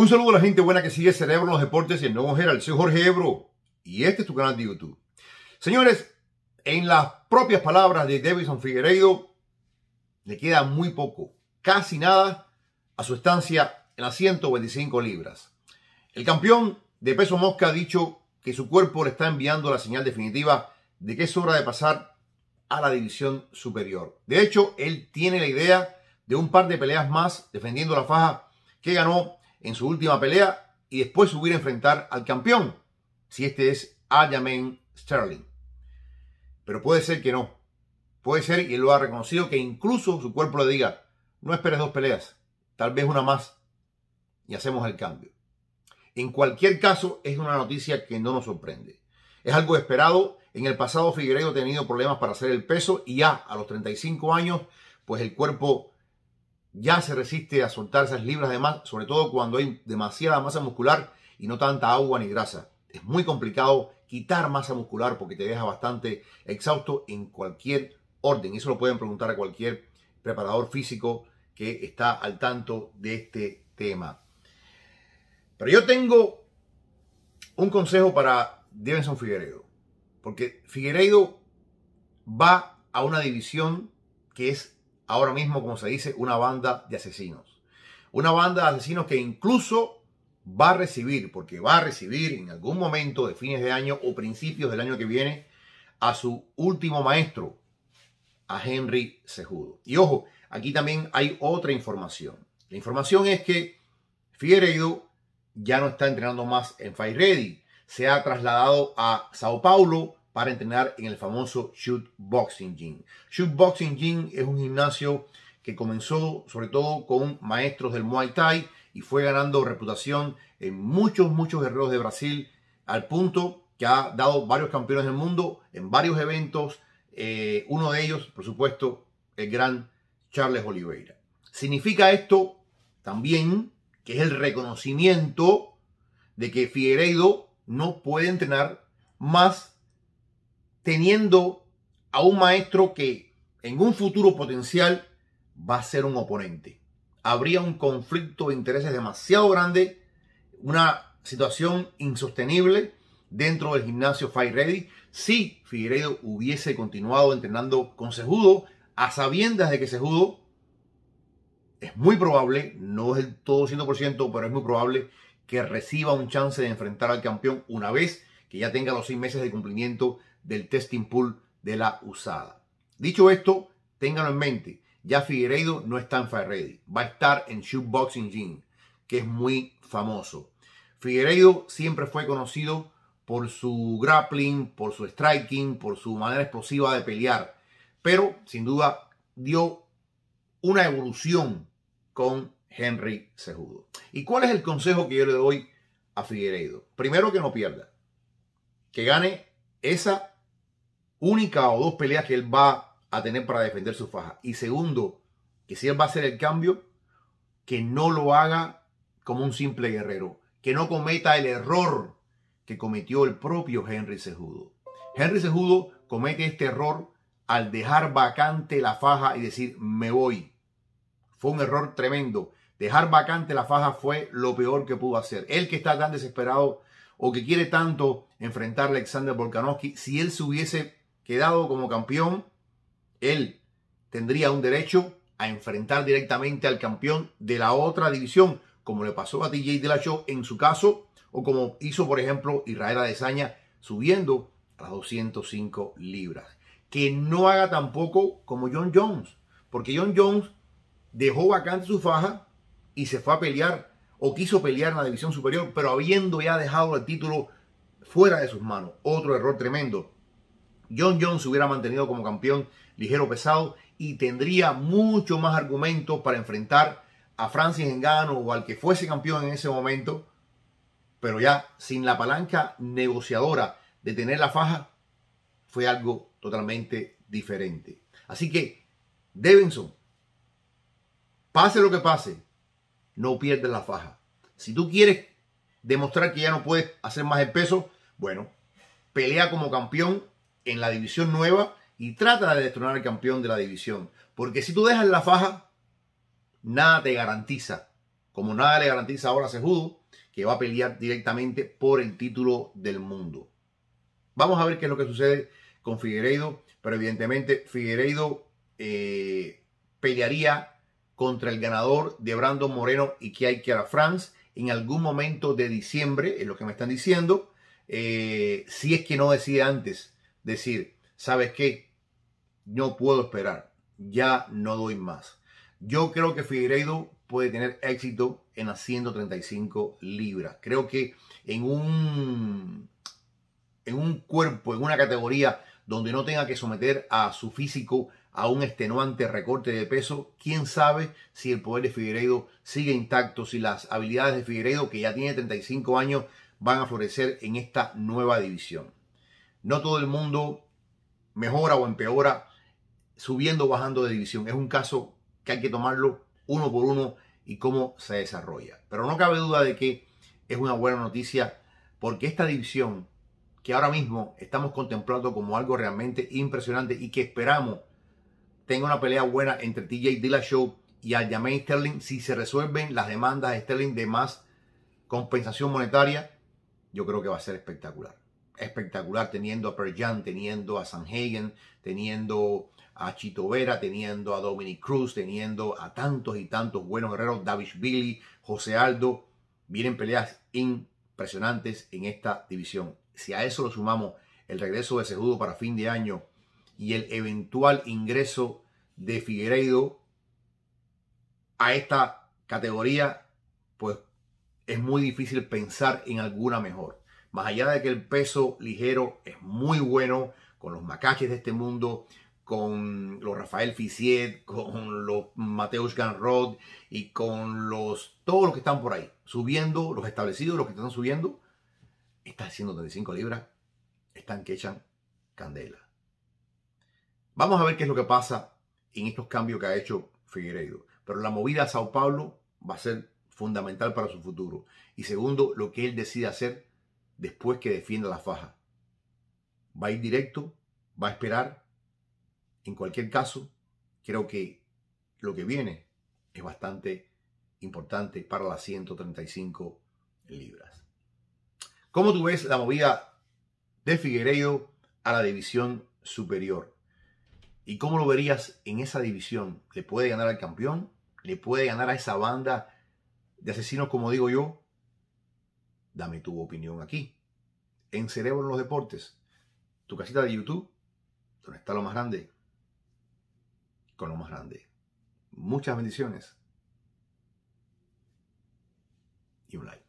Un saludo a la gente buena que sigue Cerebro en los Deportes y el Nuevo el Soy Jorge Ebro y este es tu canal de YouTube. Señores, en las propias palabras de Davidson Figueiredo, le queda muy poco, casi nada, a su estancia en las 125 libras. El campeón de peso mosca ha dicho que su cuerpo le está enviando la señal definitiva de que es hora de pasar a la división superior. De hecho, él tiene la idea de un par de peleas más defendiendo la faja que ganó en su última pelea y después subir a enfrentar al campeón, si este es Aljamain Sterling. Pero puede ser que no. Puede ser, y él lo ha reconocido, que incluso su cuerpo le diga, no esperes dos peleas, tal vez una más, y hacemos el cambio. En cualquier caso, es una noticia que no nos sorprende. Es algo esperado. En el pasado Figueredo ha tenido problemas para hacer el peso y ya a los 35 años, pues el cuerpo ya se resiste a soltar esas libras de más, sobre todo cuando hay demasiada masa muscular y no tanta agua ni grasa. Es muy complicado quitar masa muscular porque te deja bastante exhausto en cualquier orden. Eso lo pueden preguntar a cualquier preparador físico que está al tanto de este tema. Pero yo tengo un consejo para Devenson Figueiredo, porque Figueiredo va a una división que es ahora mismo, como se dice, una banda de asesinos. Una banda de asesinos que incluso va a recibir, porque va a recibir en algún momento de fines de año o principios del año que viene, a su último maestro, a Henry Sejudo. Y ojo, aquí también hay otra información. La información es que Figueiredo ya no está entrenando más en Fire Ready. Se ha trasladado a Sao Paulo para entrenar en el famoso Shoot Boxing Gym. Shoot Boxing Gym es un gimnasio que comenzó sobre todo con maestros del Muay Thai y fue ganando reputación en muchos, muchos guerreros de Brasil, al punto que ha dado varios campeones del mundo en varios eventos, eh, uno de ellos, por supuesto, el gran Charles Oliveira. Significa esto también que es el reconocimiento de que Figueiredo no puede entrenar más teniendo a un maestro que en un futuro potencial va a ser un oponente. Habría un conflicto de intereses demasiado grande, una situación insostenible dentro del gimnasio Fire Ready si Figueredo hubiese continuado entrenando con Sejudo a sabiendas de que Sejudo es muy probable, no es el todo 100%, pero es muy probable que reciba un chance de enfrentar al campeón una vez que ya tenga los seis meses de cumplimiento del testing pool de la usada. Dicho esto, ténganlo en mente, ya Figueiredo no está en Fire Ready, va a estar en Shootboxing Gym, que es muy famoso. Figueiredo siempre fue conocido por su grappling, por su striking, por su manera explosiva de pelear, pero sin duda dio una evolución con Henry Cejudo. ¿Y cuál es el consejo que yo le doy a Figueiredo? Primero que no pierda, que gane esa única o dos peleas que él va a tener para defender su faja. Y segundo, que si él va a hacer el cambio, que no lo haga como un simple guerrero, que no cometa el error que cometió el propio Henry Sejudo. Henry Sejudo comete este error al dejar vacante la faja y decir, me voy. Fue un error tremendo. Dejar vacante la faja fue lo peor que pudo hacer. Él que está tan desesperado o que quiere tanto enfrentar a Alexander Volkanovski, si él se hubiese quedado como campeón, él tendría un derecho a enfrentar directamente al campeón de la otra división, como le pasó a TJ Dillashaw en su caso, o como hizo, por ejemplo, Israel Adesanya subiendo a 205 libras. Que no haga tampoco como John Jones, porque John Jones dejó vacante su faja y se fue a pelear o quiso pelear en la división superior, pero habiendo ya dejado el título fuera de sus manos. Otro error tremendo. John Jones se hubiera mantenido como campeón ligero pesado y tendría mucho más argumentos para enfrentar a Francis Engano o al que fuese campeón en ese momento, pero ya sin la palanca negociadora de tener la faja, fue algo totalmente diferente. Así que, Devenson, pase lo que pase, no pierdes la faja. Si tú quieres demostrar que ya no puedes hacer más el peso, bueno, pelea como campeón en la división nueva y trata de destronar al campeón de la división. Porque si tú dejas la faja, nada te garantiza, como nada le garantiza ahora a Sejudo, que va a pelear directamente por el título del mundo. Vamos a ver qué es lo que sucede con Figueiredo, pero evidentemente Figueiredo eh, pelearía contra el ganador de Brandon Moreno y que que hay a France en algún momento de diciembre, es lo que me están diciendo. Eh, si es que no decide antes, decir, ¿sabes qué? No puedo esperar, ya no doy más. Yo creo que Figueiredo puede tener éxito en las 135 libras. Creo que en un, en un cuerpo, en una categoría donde no tenga que someter a su físico a un extenuante recorte de peso, quién sabe si el poder de Figueiredo sigue intacto, si las habilidades de Figueiredo, que ya tiene 35 años, van a florecer en esta nueva división. No todo el mundo mejora o empeora subiendo o bajando de división. Es un caso que hay que tomarlo uno por uno y cómo se desarrolla. Pero no cabe duda de que es una buena noticia porque esta división que ahora mismo estamos contemplando como algo realmente impresionante y que esperamos tenga una pelea buena entre TJ Dillashaw y Aljamain Sterling si se resuelven las demandas de Sterling de más compensación monetaria, yo creo que va a ser espectacular. Espectacular teniendo a Perjan, teniendo a Hagen, teniendo a Chito Vera, teniendo a Dominic Cruz, teniendo a tantos y tantos buenos guerreros, Davis Billy, José Aldo. Vienen peleas impresionantes en esta división. Si a eso lo sumamos el regreso de Sejudo para fin de año, y el eventual ingreso de Figueiredo a esta categoría, pues es muy difícil pensar en alguna mejor. Más allá de que el peso ligero es muy bueno con los macaches de este mundo, con los Rafael Fissiet, con los Mateus Ganrod y con los todos los que están por ahí subiendo, los establecidos, los que están subiendo, están haciendo 35 libras, están que echan candela. Vamos a ver qué es lo que pasa en estos cambios que ha hecho Figueiredo. Pero la movida a Sao Paulo va a ser fundamental para su futuro. Y segundo, lo que él decide hacer después que defienda la faja. Va a ir directo, va a esperar. En cualquier caso, creo que lo que viene es bastante importante para las 135 libras. ¿Cómo tú ves la movida de Figueiredo a la división superior? ¿Y cómo lo verías en esa división? ¿Le puede ganar al campeón? ¿Le puede ganar a esa banda de asesinos como digo yo? Dame tu opinión aquí. En Cerebro en los Deportes, tu casita de YouTube, donde está lo más grande, con lo más grande. Muchas bendiciones y un like.